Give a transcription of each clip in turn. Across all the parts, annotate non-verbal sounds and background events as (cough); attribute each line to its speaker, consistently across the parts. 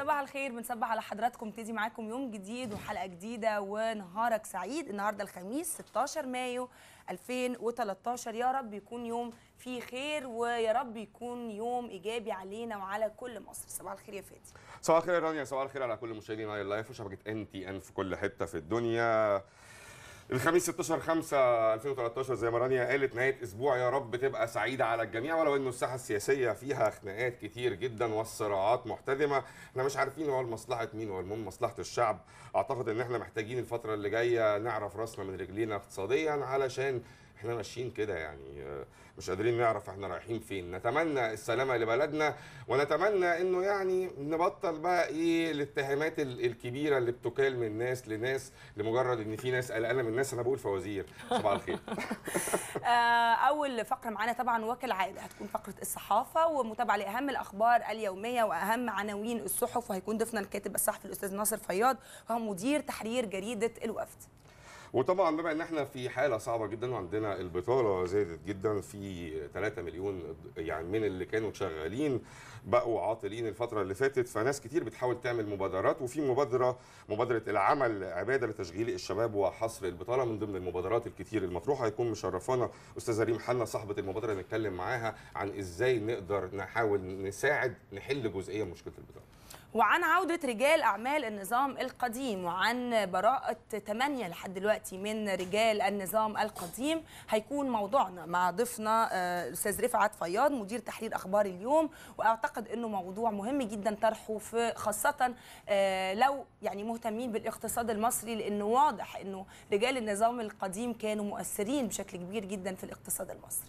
Speaker 1: صباح الخير بنصبح على حضراتكم ابتدي معاكم يوم جديد وحلقه جديده ونهارك سعيد النهارده الخميس 16 مايو 2013 يا رب يكون يوم فيه خير ويا رب يكون يوم ايجابي علينا وعلى كل مصر صباح الخير يا فادي
Speaker 2: صباح الخير يا رانيا صباح الخير على كل مشاهدي اي اللايف وشبكه ان تي ان في كل حته في الدنيا الخميس 16 5 2013 زي ما رانيا قالت نهايه اسبوع يا رب تبقى سعيده على الجميع ولو انه الساحه السياسيه فيها خناقات كتير جدا والصراعات محتدمه احنا مش عارفين هو لمصلحه مين هو المهم مصلحه الشعب اعتقد ان احنا محتاجين الفتره اللي جايه نعرف راسنا من رجلينا اقتصاديا علشان احنا ماشيين كده يعني آه، مش قادرين نعرف احنا رايحين فين نتمنى السلامه لبلدنا ونتمنى انه يعني نبطل بقى ايه الاتهامات الكبيره اللي بتكال من ناس لناس لمجرد ان في ناس قلقانه من الناس انا بقول فوازير صباح الخير (laughs) (laughs)
Speaker 1: آه، اول فقره معانا طبعا وكالعاده هتكون فقره الصحافه ومتابعه لاهم الاخبار اليوميه واهم عناوين الصحف وهيكون ضيفنا الكاتب الصحفي الاستاذ ناصر فياض وهو مدير تحرير جريده الوفد
Speaker 2: وطبعا بما ان احنا في حاله صعبه جدا وعندنا البطاله زادت جدا في 3 مليون يعني من اللي كانوا شغالين بقوا عاطلين الفتره اللي فاتت فناس كتير بتحاول تعمل مبادرات وفي مبادره مبادره العمل عباده لتشغيل الشباب وحصر البطاله من ضمن المبادرات الكتير المطروحه هيكون مشرفانا استاذه ريم حنا صاحبه المبادره نتكلم معاها عن ازاي نقدر نحاول نساعد نحل جزئيه مشكله البطاله
Speaker 1: وعن عودة رجال أعمال النظام القديم وعن براءة 8 لحد دلوقتي من رجال النظام القديم هيكون موضوعنا مع ضيفنا الأستاذ آه، رفعت فياض مدير تحرير أخبار اليوم وأعتقد أنه موضوع مهم جدا طرحه في خاصة آه، لو يعني مهتمين بالاقتصاد المصري لأنه واضح أنه رجال النظام القديم كانوا مؤثرين بشكل كبير جدا في الاقتصاد المصري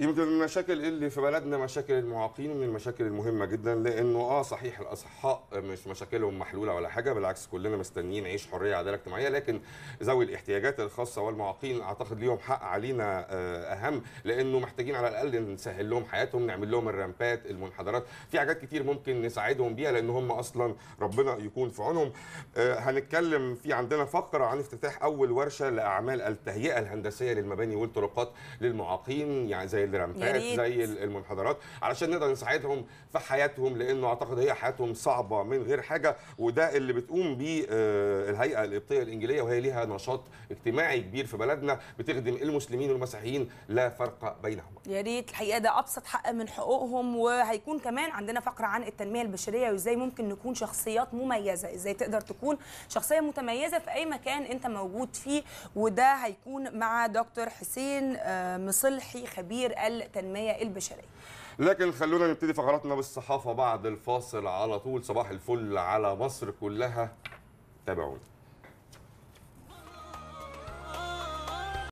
Speaker 2: يمكن المشاكل اللي في بلدنا مشاكل المعاقين من المشاكل المهمه جدا لانه اه صحيح الاصحاء مش مشاكلهم محلوله ولا حاجه بالعكس كلنا مستنيين عيش حريه عداله اجتماعيه لكن ذوي الاحتياجات الخاصه والمعاقين اعتقد ليهم حق علينا آه، اهم لانه محتاجين على الاقل نسهل لهم حياتهم نعمل لهم الرامبات المنحدرات في حاجات كتير ممكن نساعدهم بيها لان هم اصلا ربنا يكون في عونهم آه، هنتكلم في عندنا فقره عن افتتاح اول ورشه لاعمال التهيئه الهندسيه للمباني والطرقات للمعاقين يعني زي زي الرامبات زي المنحدرات علشان نقدر نساعدهم في حياتهم لانه اعتقد هي حياتهم صعبه من غير حاجه وده اللي بتقوم بيه آه، الهيئه القبطيه الانجيليه وهي ليها نشاط اجتماعي كبير في بلدنا بتخدم المسلمين والمسيحيين لا فرق بينهما.
Speaker 1: يا ريت الحقيقه ده ابسط حق من حقوقهم وهيكون كمان عندنا فقره عن التنميه البشريه وازاي ممكن نكون شخصيات مميزه، ازاي تقدر تكون شخصيه متميزه في اي مكان انت موجود فيه وده هيكون مع دكتور حسين آه، مصلحي خبير التنميه البشريه
Speaker 2: لكن خلونا نبتدي فقراتنا بالصحافه بعد الفاصل على طول صباح الفل على مصر كلها تابعونا